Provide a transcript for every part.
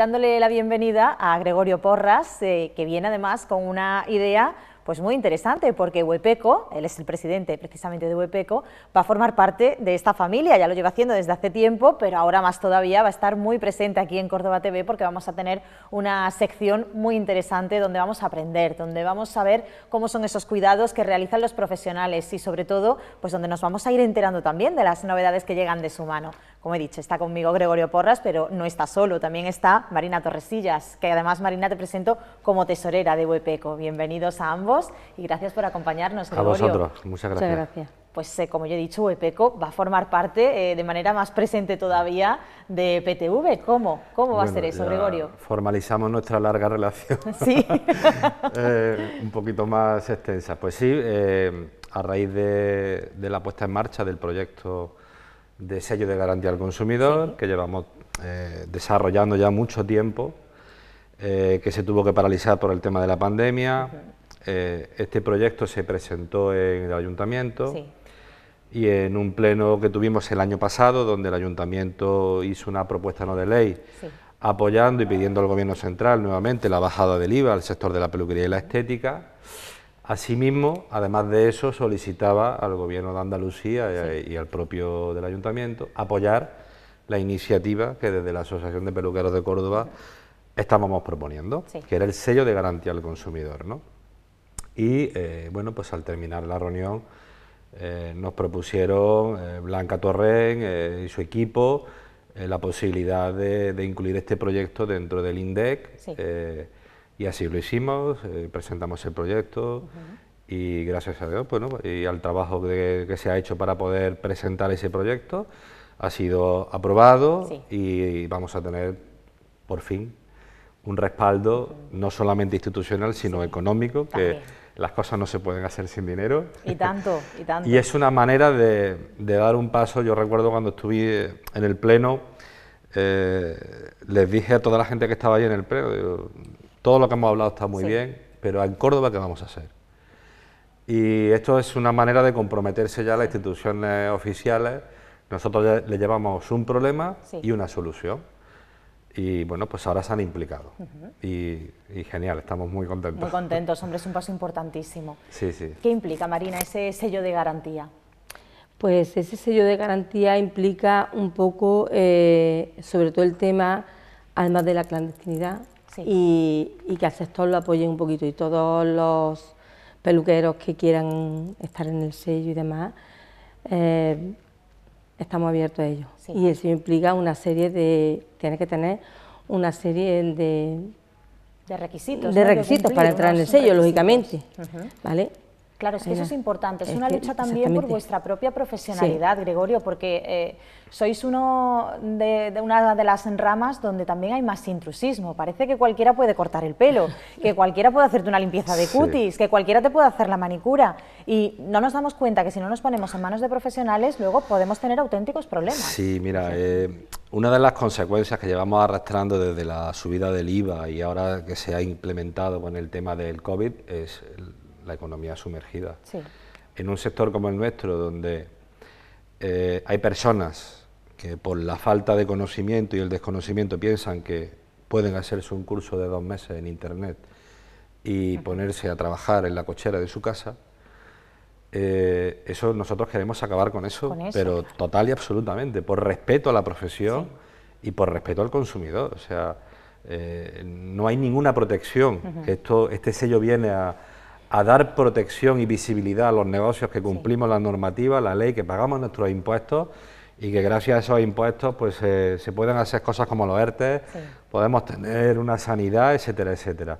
dándole la bienvenida a Gregorio Porras, eh, que viene además con una idea pues muy interesante, porque Huepeco, él es el presidente precisamente de Huepeco, va a formar parte de esta familia, ya lo lleva haciendo desde hace tiempo, pero ahora más todavía va a estar muy presente aquí en Córdoba TV, porque vamos a tener una sección muy interesante donde vamos a aprender, donde vamos a ver cómo son esos cuidados que realizan los profesionales y sobre todo, pues donde nos vamos a ir enterando también de las novedades que llegan de su mano. Como he dicho, está conmigo Gregorio Porras, pero no está solo, también está Marina Torresillas, que además Marina te presento como tesorera de Huepeco. Bienvenidos a ambos y gracias por acompañarnos, Gregorio. A vosotros, muchas gracias. Muchas gracias pues eh, como yo he dicho, UEPECO va a formar parte eh, de manera más presente todavía de PTV. ¿Cómo? ¿Cómo va a ser eso, Gregorio? Formalizamos nuestra larga relación. Sí. Eh, un poquito más extensa. Pues sí, a raíz de, la puesta en marcha del proyecto de sello de garantía al consumidor, que llevamos eh, desarrollando ya mucho tiempo, eh, que se tuvo que paralizar por el tema de la pandemia. Eh, este proyecto se presentó en el ayuntamiento y en un pleno que tuvimos el año pasado, donde el ayuntamiento hizo una propuesta no de ley, apoyando y pidiendo al gobierno central nuevamente la bajada del IVA al sector de la peluquería y la estética. Asimismo, además de eso, solicitaba al Gobierno de Andalucía y, al propio del Ayuntamiento apoyar la iniciativa que desde la Asociación de Peluqueros de Córdoba estábamos proponiendo, que era el sello de garantía al consumidor. Y eh, bueno, pues al terminar la reunión eh, nos propusieron eh, Blanca Torren y su equipo la posibilidad de, incluir este proyecto dentro del INDEC. Y así lo hicimos, eh, presentamos el proyecto y gracias a Dios, bueno, y al trabajo que, se ha hecho para poder presentar ese proyecto, ha sido aprobado y vamos a tener por fin un respaldo no solamente institucional, sino económico, que las cosas no se pueden hacer sin dinero. Y tanto, y tanto. y es una manera de, dar un paso. Yo recuerdo cuando estuve eh, en el Pleno, eh, les dije a toda la gente que estaba allí en el Pleno, todo lo que hemos hablado está muy bien, pero en Córdoba, ¿qué vamos a hacer? Y esto es una manera de comprometerse ya a las instituciones oficiales. Nosotros le llevamos un problema y una solución. Y bueno, pues ahora se han implicado. y, genial, estamos muy contentos. Muy contentos, hombre, es un paso importantísimo. Sí, sí. ¿Qué implica, Marina, ese sello de garantía? Pues ese sello de garantía implica un poco, eh, sobre todo el tema, además de la clandestinidad, y, que al sector lo apoye un poquito y todos los peluqueros que quieran estar en el sello y demás, eh, estamos abiertos a ello. Y eso implica una serie de, tiene que tener una serie de... De requisitos. De requisitos para entrar en el sello, lógicamente. ¿vale? Claro, es que eso es importante. Es, una lucha también por vuestra propia profesionalidad, Gregorio, porque eh, sois uno de, una de las ramas donde también hay más intrusismo. Parece que cualquiera puede cortar el pelo, que cualquiera puede hacerte una limpieza de cutis, que cualquiera te puede hacer la manicura. Y no nos damos cuenta que si no nos ponemos en manos de profesionales, luego podemos tener auténticos problemas. Sí, mira, eh, una de las consecuencias que llevamos arrastrando desde la subida del IVA y ahora que se ha implementado con el tema del COVID es la economía sumergida. En un sector como el nuestro, donde eh, hay personas que por la falta de conocimiento y el desconocimiento piensan que pueden hacerse un curso de dos meses en Internet y ponerse a trabajar en la cochera de su casa, eh, eso nosotros queremos acabar con eso, pero total y absolutamente, por respeto a la profesión y por respeto al consumidor. O sea, eh, no hay ninguna protección. Esto, este sello viene a, a dar protección y visibilidad a los negocios que cumplimos la normativa, la ley, que pagamos nuestros impuestos y que gracias a esos impuestos pues eh, se pueden hacer cosas como los ERTE, podemos tener una sanidad, etcétera, etcétera.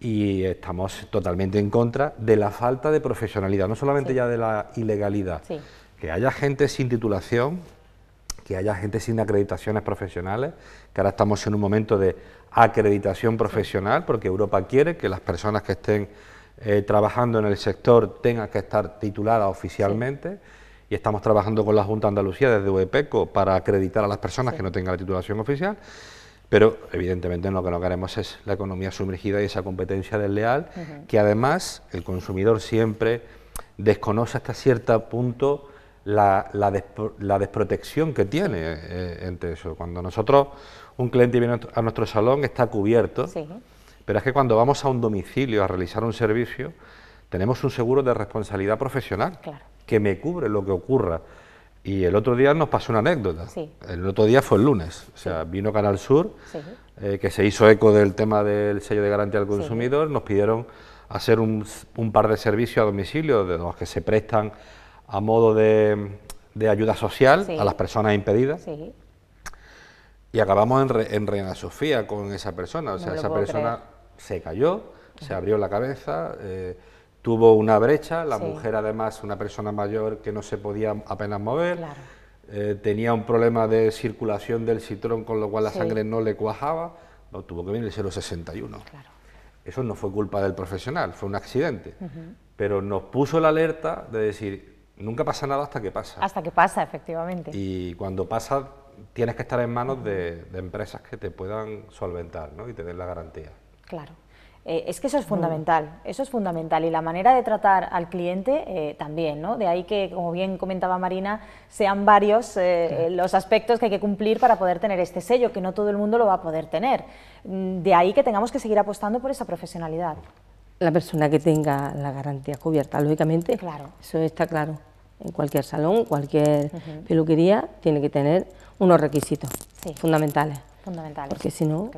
Y estamos totalmente en contra de la falta de profesionalidad, no solamente ya de la ilegalidad, que haya gente sin titulación, que haya gente sin acreditaciones profesionales, que ahora estamos en un momento de acreditación profesional, porque Europa quiere que las personas que estén eh, trabajando en el sector tenga que estar titulada oficialmente. Y estamos trabajando con la Junta Andalucía desde UEPECO para acreditar a las personas que no tengan la titulación oficial. Pero evidentemente lo que no queremos es la economía sumergida y esa competencia desleal, que además el consumidor siempre desconoce hasta cierto punto la, desprotección que tiene entre eh, eso. Cuando nosotros, un cliente viene a nuestro salón, está cubierto. Pero es que cuando vamos a un domicilio a realizar un servicio, tenemos un seguro de responsabilidad profesional que me cubre lo que ocurra. Y el otro día nos pasó una anécdota. El otro día fue el lunes. O sea, vino Canal Sur, eh, que se hizo eco del tema del sello de garantía al consumidor. Nos pidieron hacer un, par de servicios a domicilio, de los que se prestan a modo de, ayuda social a las personas impedidas. Y acabamos en, en Reina Sofía con esa persona. O sea, esa persona se cayó, se abrió la cabeza, eh, tuvo una brecha, la mujer además una persona mayor que no se podía apenas mover, eh, tenía un problema de circulación del citrón con lo cual la sangre no le cuajaba, no, tuvo que venir el 061. Eso no fue culpa del profesional, fue un accidente, pero nos puso la alerta de decir, nunca pasa nada hasta que pasa. Hasta que pasa, efectivamente. Y cuando pasa tienes que estar en manos de, de empresas que te puedan solventar ¿no? y te den la garantía. Claro. Eh, es que eso es fundamental, eso es fundamental. Y la manera de tratar al cliente eh, también, ¿no? De ahí que, como bien comentaba Marina, sean varios eh, los aspectos que hay que cumplir para poder tener este sello, que no todo el mundo lo va a poder tener. Mm, de ahí que tengamos que seguir apostando por esa profesionalidad. La persona que tenga la garantía cubierta, lógicamente, claro. eso está claro. En cualquier salón, cualquier peluquería, tiene que tener unos requisitos fundamentales. Fundamentales. Porque si no...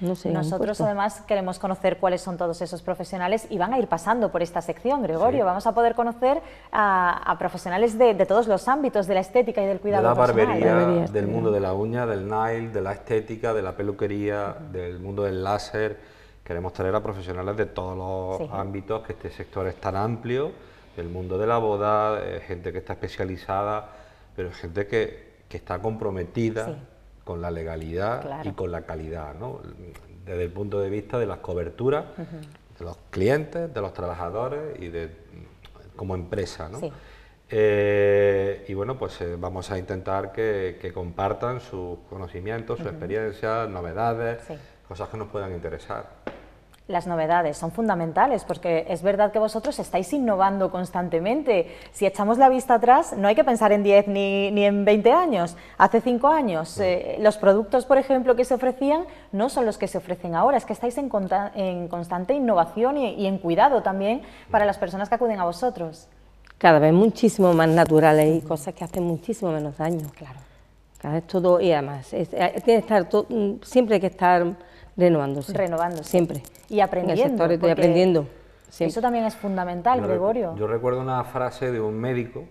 Nosotros además queremos conocer cuáles son todos esos profesionales y van a ir pasando por esta sección, Gregorio. Vamos a poder conocer a, profesionales de, todos los ámbitos, de la estética y del cuidado. De la ¿eh? barbería, del mundo de la uña, del nail, de la estética, de la peluquería, del mundo del láser. Queremos traer a profesionales de todos los ámbitos, que este sector es tan amplio, del mundo de la boda, eh, gente que está especializada, pero gente que, que está comprometida con la legalidad y con la calidad, ¿no? desde el punto de vista de las coberturas, de los clientes, de los trabajadores y de como empresa. ¿no? Eh, y bueno, pues eh, vamos a intentar que, compartan sus conocimientos, su experiencia, novedades, cosas que nos puedan interesar las novedades son fundamentales, porque es verdad que vosotros estáis innovando constantemente. Si echamos la vista atrás, no hay que pensar en 10 ni, en 20 años. Hace 5 años, eh, los productos, por ejemplo, que se ofrecían no son los que se ofrecen ahora, es que estáis en, constante innovación y, en cuidado también para las personas que acuden a vosotros. Cada vez muchísimo más naturales y cosas que hacen muchísimo menos daño. Claro. Cada vez todo, y además, eh, estar mm, siempre hay que estar Renovándose. Renovándose. Siempre. Y aprendiendo. En estoy aprendiendo. Eso también es fundamental, Gregorio. yo recuerdo una frase de un médico,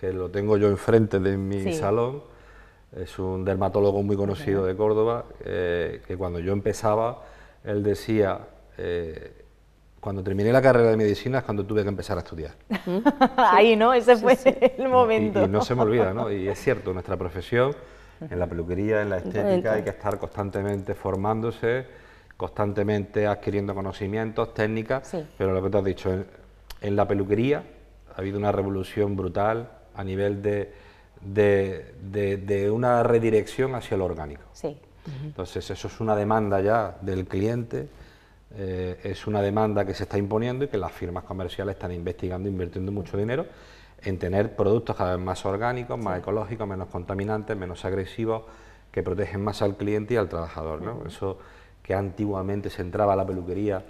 que lo tengo yo enfrente de mi salón, es un dermatólogo muy conocido de Córdoba, eh, que cuando yo empezaba, él decía, eh, cuando terminé la carrera de medicina es cuando tuve que empezar a estudiar. Ahí, ¿no? Ese fue el momento. y, no se me olvida, ¿no? Y es cierto, nuestra profesión en la peluquería, en la estética, hay que estar constantemente formándose, constantemente adquiriendo conocimientos, técnicas, pero lo que te has dicho, en, la peluquería ha habido una revolución brutal a nivel de, una redirección hacia lo orgánico. Entonces, eso es una demanda ya del cliente, eh, es una demanda que se está imponiendo y que las firmas comerciales están investigando, invirtiendo mucho dinero en tener productos cada vez más orgánicos, más ecológicos, menos contaminantes, menos agresivos, que protegen más al cliente y al trabajador. ¿no? Eso que antiguamente se entraba a la peluquería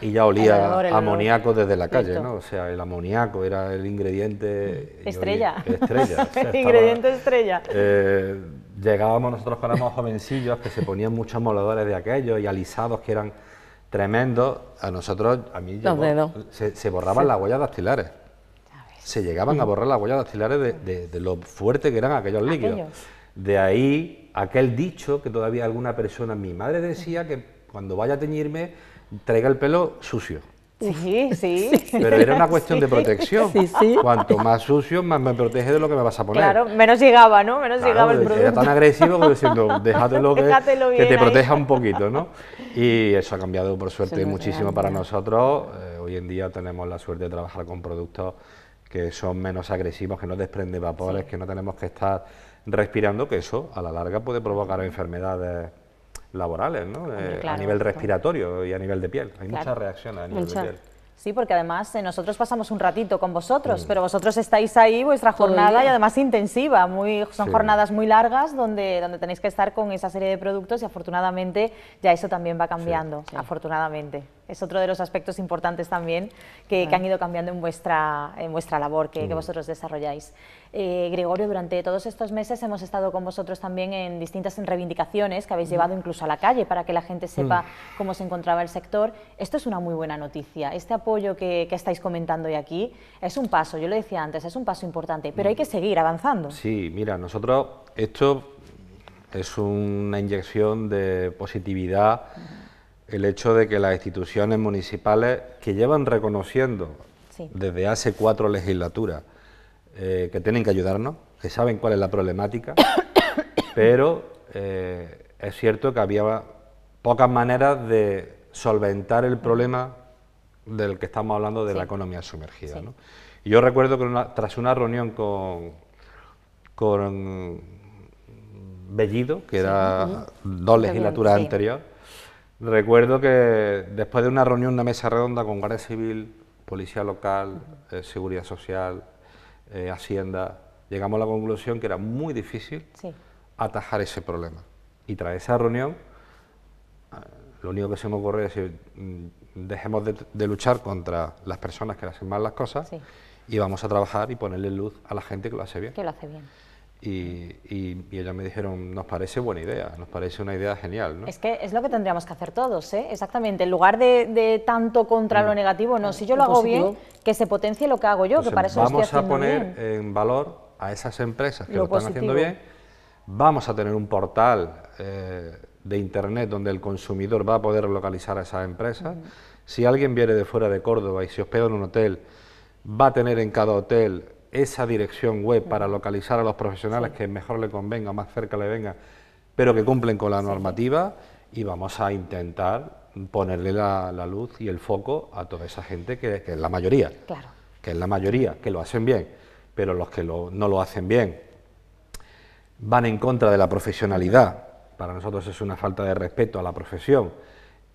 y, ya olía amoniaco amoníaco desde la calle, ¿no? O sea, el amoníaco era el ingrediente mm. estrella, ingrediente estrella. Eh, llegábamos nosotros cuando éramos jovencillos que se ponían muchos moladores de aquellos y alisados que eran tremendos. A nosotros, a mí, Se, borraban las huellas dactilares se llegaban a mm. borrar las huellas dactilares de, de, lo fuerte que eran aquellos líquidos. De ahí aquel dicho que todavía alguna persona, mi madre decía que cuando vaya a teñirme traiga el pelo sucio. Sí, sí. Pero era una cuestión de protección. Sí, Cuanto más sucio, más me protege de lo que me vas a poner. Claro, menos llegaba, ¿no? Menos llegaba el producto. Era tan agresivo que diciendo, déjatelo que, que te proteja un poquito, ¿no? Y eso ha cambiado, por suerte, muchísimo para nosotros. Eh, hoy en día tenemos la suerte de trabajar con productos que son menos agresivos, que no desprende vapores, que no tenemos que estar respirando, que eso a la larga puede provocar enfermedades laborales, ¿no? Eh, a nivel respiratorio y a nivel de piel. Hay muchas reacciones a nivel de piel. Sí, porque además eh, nosotros pasamos un ratito con vosotros, mm. pero vosotros estáis ahí, vuestra jornada y además intensiva, muy, son jornadas muy largas donde, donde tenéis que estar con esa serie de productos y afortunadamente ya eso también va cambiando, afortunadamente es otro de los aspectos importantes también que, han ido cambiando en vuestra, en labor que, vosotros desarrolláis. Eh, Gregorio, durante todos estos meses hemos estado con vosotros también en distintas reivindicaciones que habéis llevado incluso a la calle para que la gente sepa cómo se encontraba el sector. Esto es una muy buena noticia. Este apoyo que, que, estáis comentando hoy aquí es un paso, yo lo decía antes, es un paso importante, pero hay que seguir avanzando. Sí, mira, nosotros esto es una inyección de positividad el hecho de que las instituciones municipales que llevan reconociendo desde hace cuatro legislaturas eh, que tienen que ayudarnos, que saben cuál es la problemática, pero eh, es cierto que había pocas maneras de solventar el problema del que estamos hablando de la economía sumergida. yo recuerdo que tras una reunión con, con Bellido, que era dos legislaturas anteriores, Recuerdo que después de una reunión, una mesa redonda con Guardia Civil, Policía Local, eh, Seguridad Social, eh, Hacienda, llegamos a la conclusión que era muy difícil atajar ese problema. Y tras esa reunión, eh, lo único que se me ocurrió es decir, mm, dejemos de, luchar contra las personas que hacen mal las cosas y vamos a trabajar y ponerle luz a la gente que lo hace bien. Que lo hace bien. Y, ellas me dijeron, nos parece buena idea, nos parece una idea genial. Es que es lo que tendríamos que hacer todos, ¿eh? exactamente. En lugar de, tanto contra lo mm. negativo, no, si yo mm. lo hago bien, que se potencie lo que hago yo, que para eso Vamos a poner en valor a esas empresas que lo, están haciendo bien. Vamos a tener un portal eh, de Internet donde el consumidor va a poder localizar a esas empresas. Si alguien viene de fuera de Córdoba y se hospeda en un hotel, va a tener en cada hotel esa dirección web para localizar a los profesionales que mejor le convenga, más cerca le venga, pero que cumplen con la normativa y vamos a intentar ponerle la, luz y el foco a toda esa gente que, es la mayoría, claro. que es la mayoría, que lo hacen bien, pero los que no lo hacen bien van en contra de la profesionalidad. Para nosotros es una falta de respeto a la profesión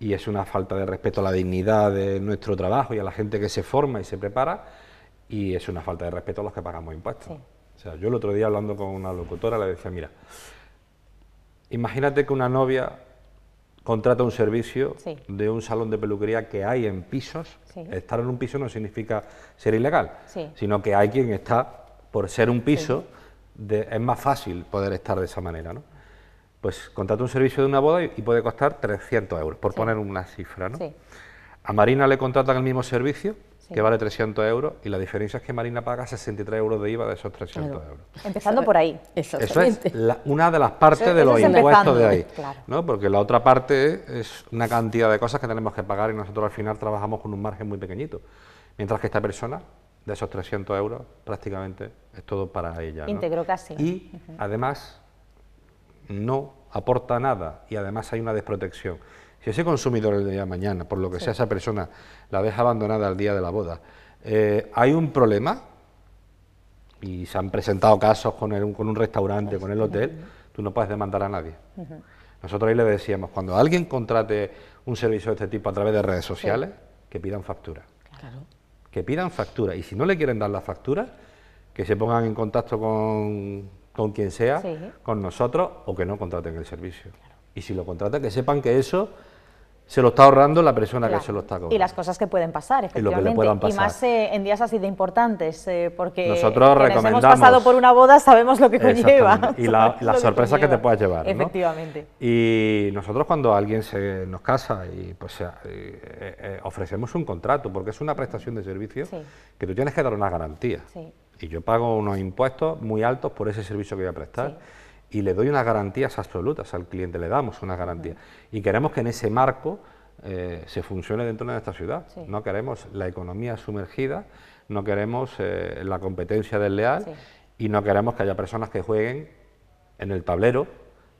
y es una falta de respeto a la dignidad de nuestro trabajo y a la gente que se forma y se prepara y es una falta de respeto a los que pagamos impuestos. O sea, yo el otro día hablando con una locutora le decía, mira, imagínate que una novia contrata un servicio de un salón de peluquería que hay en pisos. Estar en un piso no significa ser ilegal, sino que hay quien está, por ser un piso, es más fácil poder estar de esa manera. Pues contrata un servicio de una boda y, puede costar 300 euros, por poner una cifra. ¿no? A Marina le contratan el mismo servicio, que vale 300 euros, y la diferencia es que Marina paga 63 euros de IVA de esos 300 euros. Empezando por ahí. Eso, es una de las partes de los impuestos de ahí, ¿no? porque la otra parte es una cantidad de cosas que tenemos que pagar y nosotros al final trabajamos con un margen muy pequeñito, mientras que esta persona de esos 300 euros prácticamente es todo para ella. ¿no? casi. Y además no aporta nada y además hay una desprotección. Si ese consumidor el día de mañana, por lo que sea esa persona, la deja abandonada al día de la boda, eh, ¿hay un problema? Y se han presentado casos con, con un restaurante, con el hotel, tú no puedes demandar a nadie. Nosotros ahí le decíamos, cuando alguien contrate un servicio de este tipo a través de redes sociales, que pidan factura. Claro. Que pidan factura. Y si no le quieren dar la factura, que se pongan en contacto con, quien sea, con nosotros, o que no contraten el servicio. Y si lo contratan, que sepan que eso se lo está ahorrando la persona que se lo está cobrando. Y las cosas que pueden pasar, efectivamente. Y, más eh, en días así de importantes, eh, porque nosotros hemos pasado por una boda sabemos lo que conlleva. Y la, las sorpresas que, te puedas llevar. Efectivamente. Y nosotros cuando alguien se nos casa y pues eh, ofrecemos un contrato, porque es una prestación de servicio que tú tienes que dar una garantía. Y yo pago unos impuestos muy altos por ese servicio que voy a prestar. Sí y le doy unas garantías absolutas al cliente, le damos una garantía. Y queremos que en ese marco eh, se funcione dentro de nuestra ciudad. No queremos la economía sumergida, no queremos eh, la competencia desleal y no queremos que haya personas que jueguen en el tablero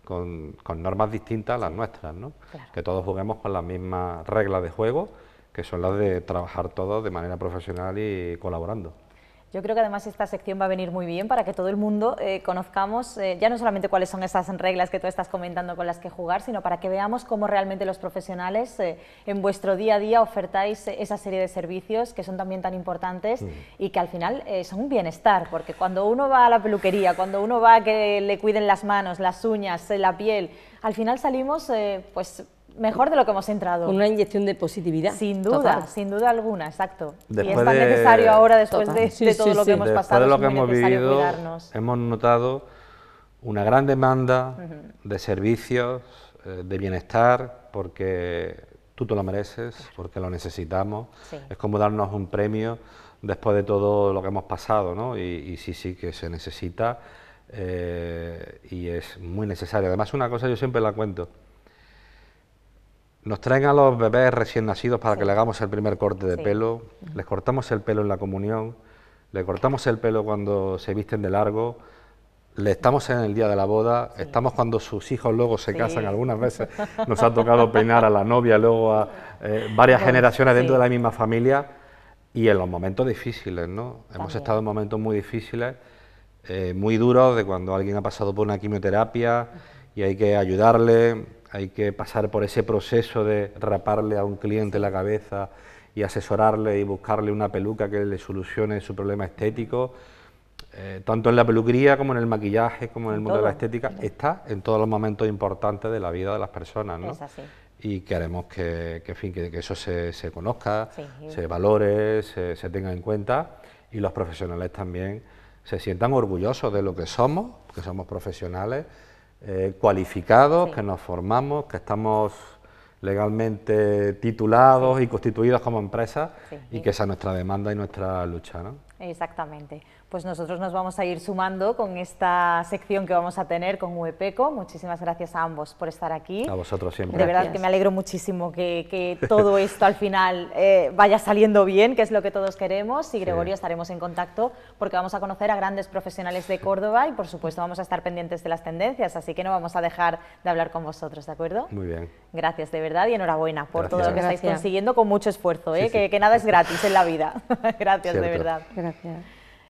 con, normas distintas a las nuestras, que todos juguemos con las mismas reglas de juego que son las de trabajar todos de manera profesional y colaborando. Yo creo que además esta sección va a venir muy bien para que todo el mundo eh, conozcamos eh, ya no solamente cuáles son esas reglas que tú estás comentando con las que jugar, sino para que veamos cómo realmente los profesionales eh, en vuestro día a día ofertáis esa serie de servicios que son también tan importantes y que al final son un bienestar, porque cuando uno va a la peluquería, cuando uno va a que le cuiden las manos, las uñas, la piel, al final salimos pues mejor de lo que hemos entrado. Una inyección de positividad. Sin duda, sin duda alguna, exacto. y es tan necesario ahora, después de, todo lo que hemos pasado, lo que hemos vivido, Hemos notado una gran demanda de servicios, eh, de bienestar, porque tú te lo mereces, porque lo necesitamos. Es como darnos un premio después de todo lo que hemos pasado, ¿no? Y, sí, sí, que se necesita eh, y es muy necesario. Además, una cosa yo siempre la cuento nos traen a los bebés recién nacidos para que le hagamos el primer corte de pelo, les cortamos el pelo en la comunión, le cortamos el pelo cuando se visten de largo, le estamos en el día de la boda, estamos cuando sus hijos luego se casan, algunas veces nos ha tocado peinar a la novia, luego a eh, varias generaciones dentro de la misma familia y en los momentos difíciles, ¿no? Hemos estado en momentos muy difíciles, eh, muy duros, de cuando alguien ha pasado por una quimioterapia y hay que ayudarle, hay que pasar por ese proceso de raparle a un cliente la cabeza y asesorarle y buscarle una peluca que le solucione su problema estético. Eh, tanto en la peluquería como en el maquillaje, como en el mundo de la estética, está en todos los momentos importantes de la vida de las personas. ¿no? Y queremos que, fin, que, eso se, conozca, se valore, se tenga en cuenta y los profesionales también se sientan orgullosos de lo que somos, que somos profesionales eh, cualificados, que nos formamos, que estamos legalmente titulados y constituidos como empresa y que esa es nuestra demanda y nuestra lucha. Exactamente pues nosotros nos vamos a ir sumando con esta sección que vamos a tener con UEPECO. Muchísimas gracias a ambos por estar aquí. A vosotros siempre. De verdad que me alegro muchísimo que, todo esto al final eh, vaya saliendo bien, que es lo que todos queremos. Y Gregorio estaremos en contacto porque vamos a conocer a grandes profesionales de Córdoba y por supuesto vamos a estar pendientes de las tendencias, así que no vamos a dejar de hablar con vosotros, ¿de acuerdo? Muy bien. Gracias de verdad y enhorabuena por todo lo que estáis consiguiendo con mucho esfuerzo, ¿eh? Que, nada es gratis en la vida. gracias de verdad. Gracias.